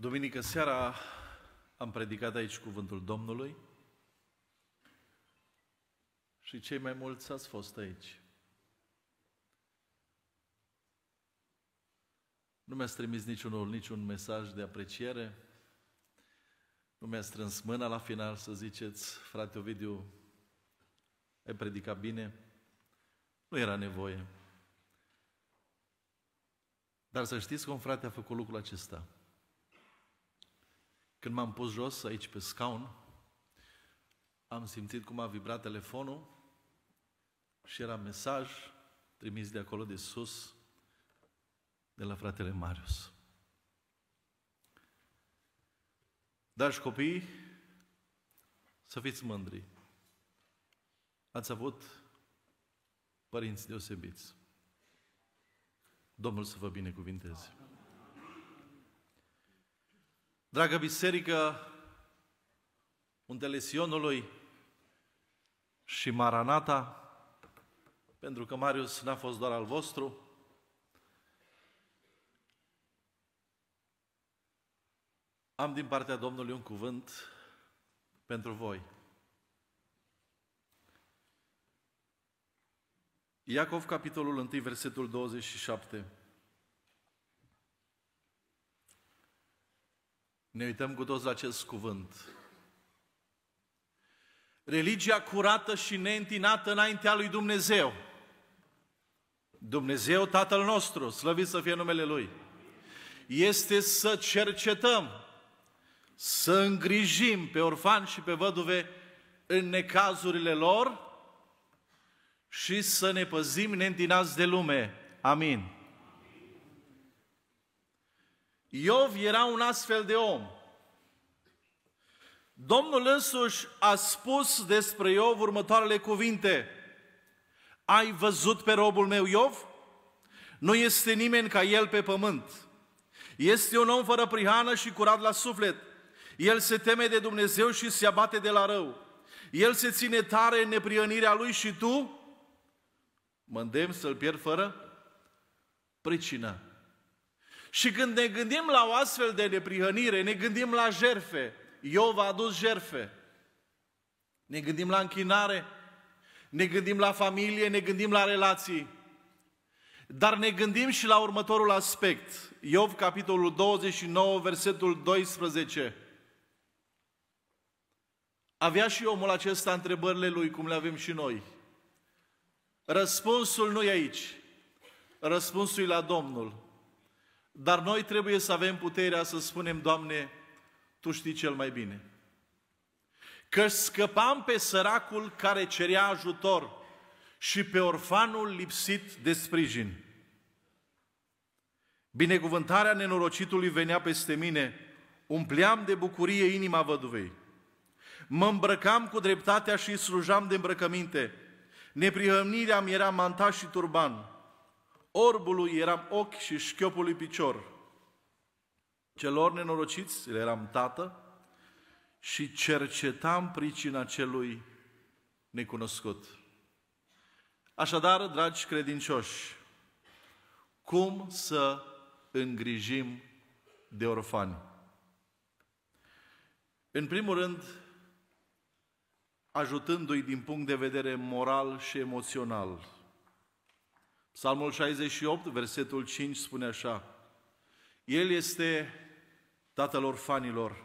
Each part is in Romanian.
Duminică seara am predicat aici cuvântul Domnului și cei mai mulți ați fost aici. Nu mi-ați trimis niciunul niciun mesaj de apreciere, nu mi-ați strâns mâna la final să ziceți, frate Ovidiu, ai predicat bine, nu era nevoie. Dar să știți cum frate a făcut lucrul acesta – când m-am pus jos aici pe scaun, am simțit cum a vibrat telefonul și era mesaj trimis de acolo de sus, de la fratele Marius. Dragi copii, să fiți mândri. Ați avut părinți deosebiți. Domnul să vă binecuvinteze. Dragă biserică, Muntele Sionului și Maranata, pentru că Marius n-a fost doar al vostru, am din partea Domnului un cuvânt pentru voi. Iacov, capitolul 1, versetul 27. Ne uităm cu toți la acest cuvânt. Religia curată și neîntinată înaintea lui Dumnezeu. Dumnezeu Tatăl nostru, slăvit să fie numele Lui, este să cercetăm, să îngrijim pe orfani și pe văduve în necazurile lor și să ne păzim neîntinați de lume. Amin. Iov era un astfel de om. Domnul însuși a spus despre Iov următoarele cuvinte. Ai văzut pe robul meu Iov? Nu este nimeni ca el pe pământ. Este un om fără prihană și curat la suflet. El se teme de Dumnezeu și se abate de la rău. El se ține tare în neprionirea lui și tu mă îndemn să-l pierd fără pricină. Și când ne gândim la o astfel de neprihănire, ne gândim la jerfe. Iov a adus jerfe. Ne gândim la închinare, ne gândim la familie, ne gândim la relații. Dar ne gândim și la următorul aspect. Iov, capitolul 29, versetul 12. Avea și omul acesta întrebările lui, cum le avem și noi. Răspunsul nu e aici. Răspunsul e la Domnul. Dar noi trebuie să avem puterea să spunem, Doamne, Tu știi cel mai bine. Că scăpam pe săracul care cerea ajutor și pe orfanul lipsit de sprijin. Binecuvântarea nenorocitului venea peste mine, umpleam de bucurie inima văduvei. Mă îmbrăcam cu dreptatea și slujam de îmbrăcăminte. Neprihănirea mi era manta și turban orbului eram ochi și șchiopului picior. Celor nenorociți le eram tată și cercetam pricina celui necunoscut. Așadar, dragi credincioși, cum să îngrijim de orfani? În primul rând, ajutându-i din punct de vedere moral și emoțional, Psalmul 68, versetul 5 spune așa, El este Tatăl orfanilor,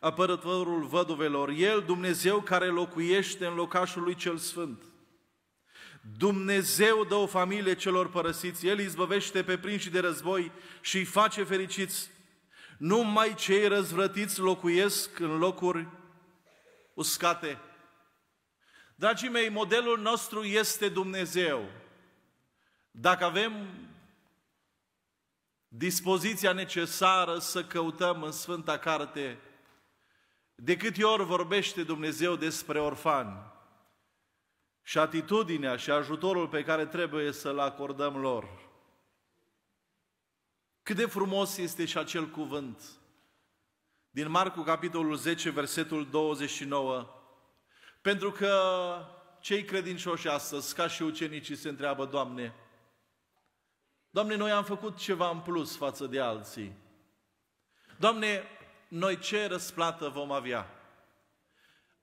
apărătorul văduvelor, El, Dumnezeu care locuiește în locașul lui cel sfânt. Dumnezeu dă o familie celor părăsiți, El izbăvește pe prinși de război și îi face fericiți. Numai cei răzvrătiți locuiesc în locuri uscate. Dragii mei, modelul nostru este Dumnezeu. Dacă avem dispoziția necesară să căutăm în Sfânta Carte de câte ori vorbește Dumnezeu despre orfani și atitudinea și ajutorul pe care trebuie să-l acordăm lor. Cât de frumos este și acel cuvânt din Marcu, capitolul 10, versetul 29, pentru că cei credincioși astăzi, ca și ucenicii, se întreabă, Doamne, Doamne, noi am făcut ceva în plus față de alții. Doamne, noi ce răsplată vom avea?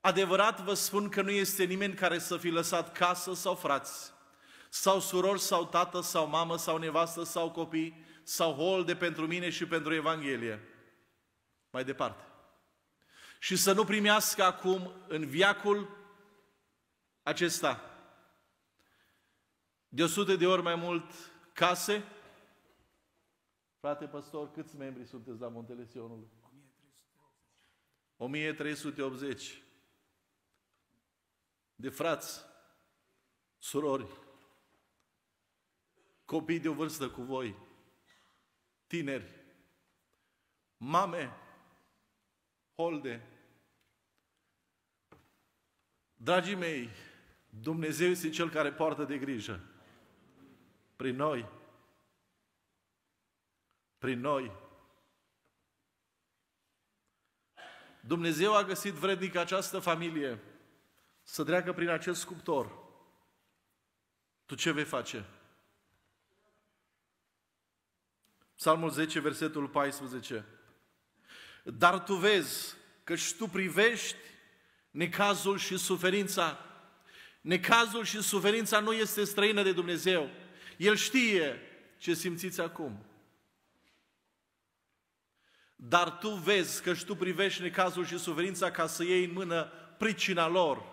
Adevărat vă spun că nu este nimeni care să fi lăsat casă sau frați, sau surori, sau tată, sau mamă, sau nevastă, sau copii, sau holde pentru mine și pentru Evanghelie. Mai departe. Și să nu primească acum în viacul acesta de o sută de ori mai mult Case? Frate păstor, câți membri sunteți la Muntele Sionului? 1380. De frați, surori, copii de o vârstă cu voi, tineri, mame, holde. Dragii mei, Dumnezeu este Cel care poartă de grijă prin noi. Prin noi. Dumnezeu a găsit vrednic această familie să treacă prin acest sculptor. Tu ce vei face? Psalmul 10, versetul 14. Dar tu vezi că și tu privești necazul și suferința. Necazul și suferința nu este străină de Dumnezeu. El știe ce simțiți acum. Dar tu vezi că și tu privești necazul și suferința ca să iei în mână pricina lor.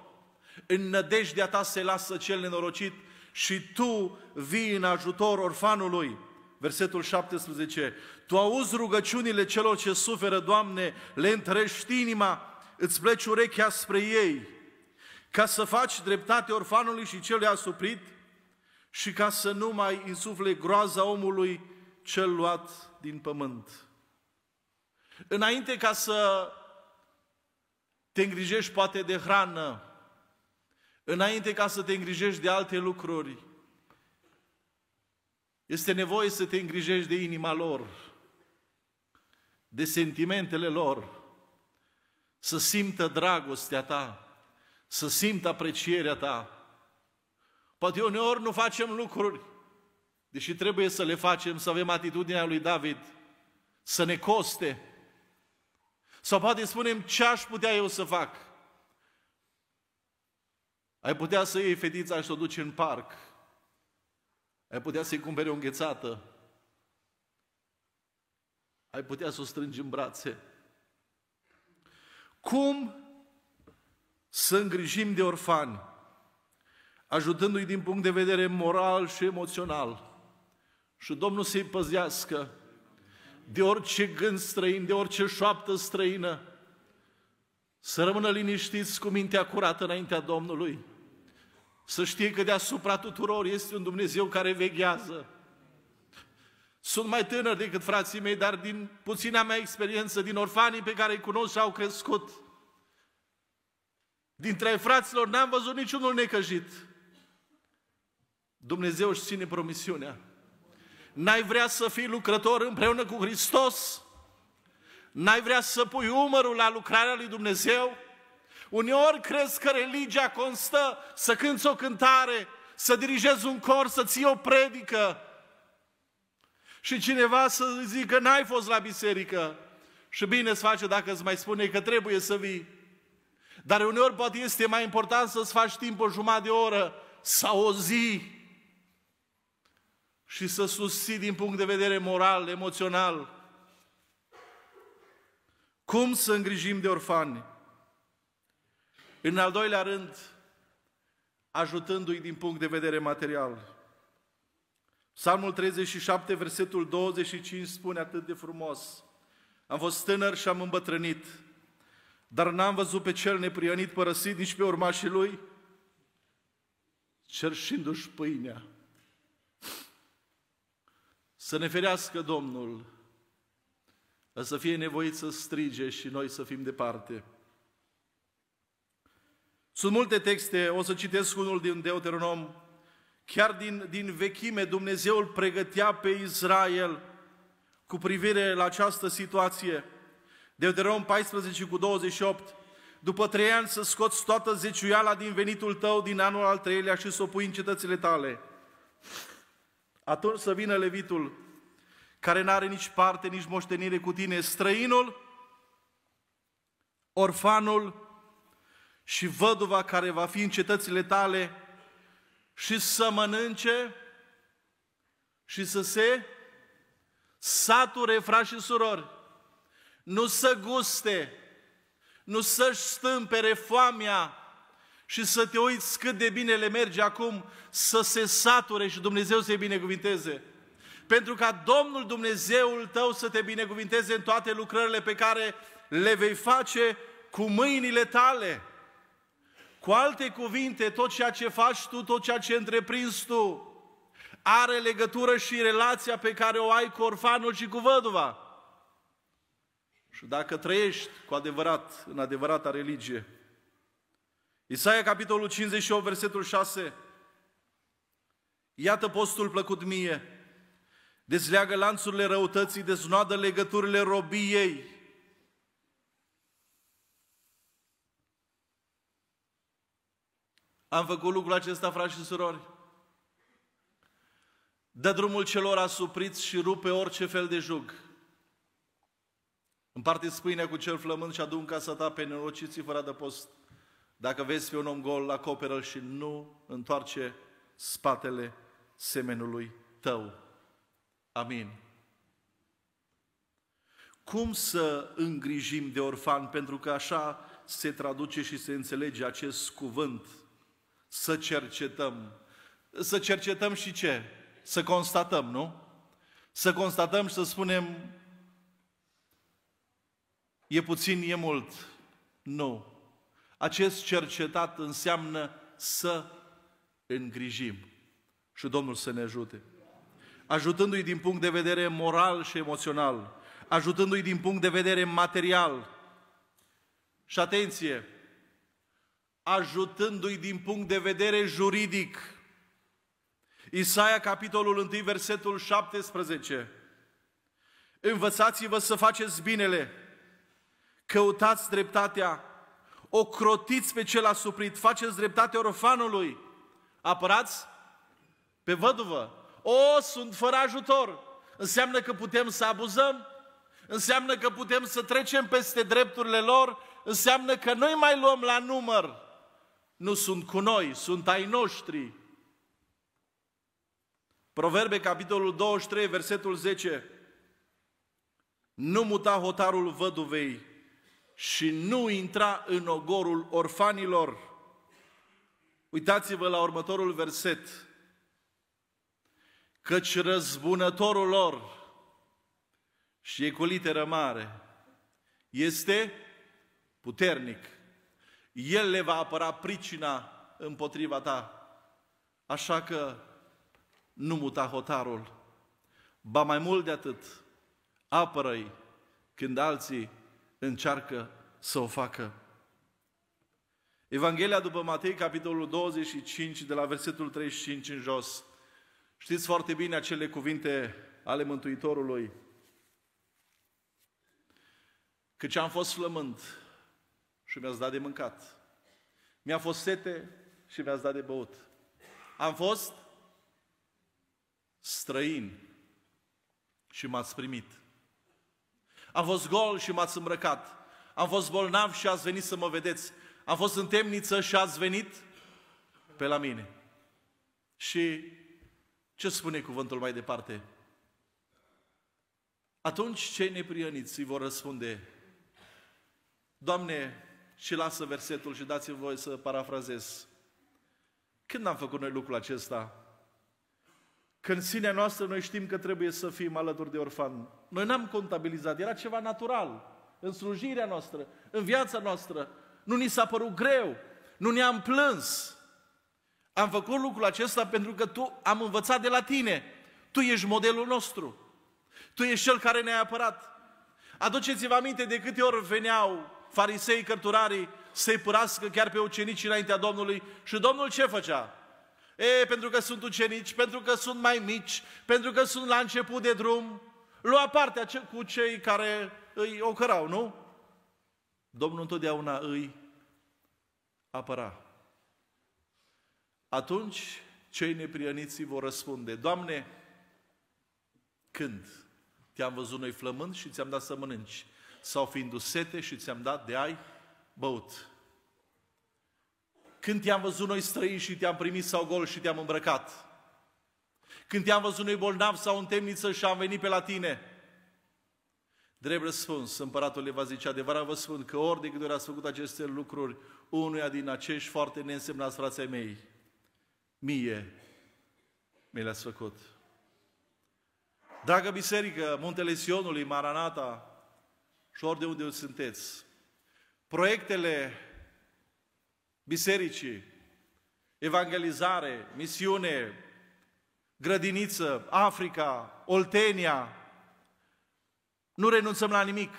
În nădejdea ta se lasă cel nenorocit și tu vii în ajutor orfanului. Versetul 17. Tu auzi rugăciunile celor ce suferă, Doamne, le întrești inima, îți pleci urechea spre ei, ca să faci dreptate orfanului și celui asuprit, și ca să nu mai insufle groaza omului cel luat din pământ. Înainte ca să te îngrijești poate de hrană, înainte ca să te îngrijești de alte lucruri, este nevoie să te îngrijești de inima lor, de sentimentele lor, să simtă dragostea ta, să simtă aprecierea ta, Poate uneori nu facem lucruri, deși trebuie să le facem, să avem atitudinea lui David, să ne coste. Sau poate spunem, ce aș putea eu să fac? Ai putea să iei fetița și să o duci în parc. Ai putea să-i cumpere o înghețată. Ai putea să o strângi în brațe. Cum să îngrijim de orfani? ajutându-i din punct de vedere moral și emoțional. Și Domnul să-i păzească de orice gând străin, de orice șoaptă străină, să rămână liniștiți cu mintea curată înaintea Domnului, să știe că deasupra tuturor este un Dumnezeu care veghează. Sunt mai tânăr decât frații mei, dar din puțina mea experiență, din orfanii pe care îi cunosc și au crescut, dintre fraților n-am văzut niciunul necăjit, Dumnezeu își ține promisiunea. N-ai vrea să fii lucrător împreună cu Hristos? N-ai vrea să pui umărul la lucrarea lui Dumnezeu? Uneori crezi că religia constă să cânți o cântare, să dirigezi un cor, să ții o predică. Și cineva să zică, n-ai fost la biserică. Și bine îți face dacă îți mai spune că trebuie să vii. Dar uneori poate este mai important să-ți faci timp o jumătate de oră sau o zi și să susții din punct de vedere moral, emoțional. Cum să îngrijim de orfani? În al doilea rând, ajutându-i din punct de vedere material. Psalmul 37, versetul 25 spune atât de frumos. Am fost tânăr și am îmbătrânit, dar n-am văzut pe cel neprionit părăsit, nici pe urmașii lui, cerșindu-și pâinea. Să ne ferească Domnul să fie nevoit să strige și noi să fim departe. Sunt multe texte, o să citesc unul din Deuteronom. Chiar din, din vechime, Dumnezeu îl pregătea pe Israel cu privire la această situație. Deuteronom 14 cu 28. După trei ani să scoți toată zeciuiala din venitul tău din anul al treilea și să o pui în cetățile tale. Atunci să vină levitul care nu are nici parte, nici moștenire cu tine, străinul, orfanul și văduva care va fi în cetățile tale și să mănânce și să se sature, frați și surori, nu să guste, nu să-și stâmpere foamea, și să te uiți cât de bine le merge acum să se sature și Dumnezeu să-i binecuvinteze. Pentru ca Domnul Dumnezeul tău să te binecuvinteze în toate lucrările pe care le vei face cu mâinile tale. Cu alte cuvinte, tot ceea ce faci tu, tot ceea ce întreprinzi tu, are legătură și relația pe care o ai cu orfanul și cu văduva. Și dacă trăiești cu adevărat, în adevărata religie, Isaia, capitolul 58, versetul 6. Iată postul plăcut mie. Dezleagă lanțurile răutății, deznoadă legăturile robiei. Am făcut lucrul acesta, frați și surori. Dă drumul celor asupriți și rupe orice fel de jug. Împarte pâinea cu cel flământ și adunca sa ta pe nenorociții fără de post. Dacă vezi pe un om gol, acoperă-l și nu întoarce spatele semenului tău. Amin. Cum să îngrijim de orfan? Pentru că așa se traduce și se înțelege acest cuvânt. Să cercetăm. Să cercetăm și ce? Să constatăm, nu? Să constatăm și să spunem e puțin, e mult. Nu. Acest cercetat înseamnă să îngrijim și Domnul să ne ajute. Ajutându-i din punct de vedere moral și emoțional, ajutându-i din punct de vedere material. Și atenție, ajutându-i din punct de vedere juridic. Isaia, capitolul 1, versetul 17. Învățați-vă să faceți binele, căutați dreptatea, ocrotiți pe cel asuprit, faceți dreptate orfanului, apărați pe văduvă. O, sunt fără ajutor. Înseamnă că putem să abuzăm, înseamnă că putem să trecem peste drepturile lor, înseamnă că noi mai luăm la număr. Nu sunt cu noi, sunt ai noștri. Proverbe, capitolul 23, versetul 10. Nu muta hotarul văduvei și nu intra în ogorul orfanilor. Uitați-vă la următorul verset. Căci răzbunătorul lor, și e cu literă mare, este puternic. El le va apăra pricina împotriva ta. Așa că nu muta hotarul. Ba mai mult de atât, apără când alții încearcă să o facă. Evanghelia după Matei, capitolul 25, de la versetul 35 în jos. Știți foarte bine acele cuvinte ale Mântuitorului. Căci am fost flământ și mi-ați dat de mâncat. Mi-a fost sete și mi-ați dat de băut. Am fost străin și m-ați primit. Am fost gol și m-ați îmbrăcat. Am fost bolnav și ați venit să mă vedeți. Am fost în temniță și ați venit pe la mine. Și ce spune cuvântul mai departe? Atunci cei neprioniți îi vor răspunde, Doamne, și lasă versetul și dați-mi voi să parafrazez. Când am făcut noi lucrul acesta? Că în sinea noastră noi știm că trebuie să fim alături de orfan. Noi n-am contabilizat, era ceva natural în slujirea noastră, în viața noastră. Nu ni s-a părut greu, nu ne-am plâns. Am făcut lucrul acesta pentru că tu am învățat de la tine. Tu ești modelul nostru. Tu ești cel care ne-ai apărat. Aduceți-vă aminte de câte ori veneau farisei cărturarii să-i părască chiar pe ucenicii înaintea Domnului și Domnul ce făcea? E, pentru că sunt ucenici, pentru că sunt mai mici, pentru că sunt la început de drum. Lua partea cu cei care îi ocărau, nu? Domnul întotdeauna îi apăra. Atunci cei neprieniții vor răspunde, Doamne, când te-am văzut noi flămând și ți-am dat să mănânci, sau fiindu sete și ți-am dat de ai băut. Când te-am văzut noi străini și te-am primit sau gol și te-am îmbrăcat. Când te-am văzut noi bolnav sau în temniță și am venit pe la tine. Drept răspuns, împăratul le va zice, adevărat vă spun că ori de câte ori ați făcut aceste lucruri unuia din acești foarte neînsemnați frații mei, mie mi le-ați făcut. Dragă biserică, Muntele Sionului, Maranata și ori de unde sunteți, proiectele bisericii, evangelizare, misiune, grădiniță, Africa, Oltenia. Nu renunțăm la nimic.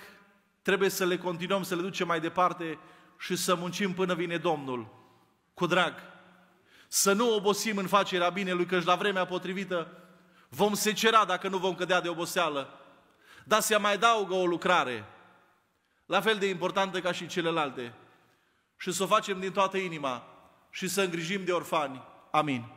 Trebuie să le continuăm, să le ducem mai departe și să muncim până vine Domnul. Cu drag. Să nu obosim în facerea binelui, căci la vremea potrivită vom secera dacă nu vom cădea de oboseală. Dar se mai adaugă o lucrare, la fel de importantă ca și celelalte și să o facem din toată inima și să îngrijim de orfani. Amin.